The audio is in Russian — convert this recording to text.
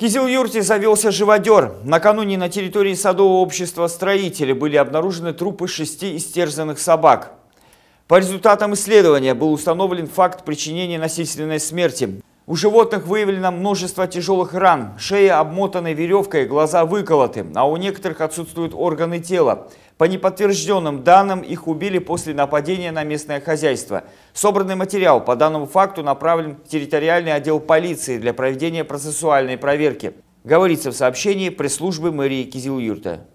Кизил-Юрте завелся живодер. Накануне на территории садового общества строители были обнаружены трупы шести истерзанных собак. По результатам исследования был установлен факт причинения насильственной смерти. У животных выявлено множество тяжелых ран, шея обмотана веревкой, глаза выколоты, а у некоторых отсутствуют органы тела. По неподтвержденным данным, их убили после нападения на местное хозяйство. Собранный материал по данному факту направлен в территориальный отдел полиции для проведения процессуальной проверки. Говорится в сообщении пресс-службы мэрии Кизилюрта.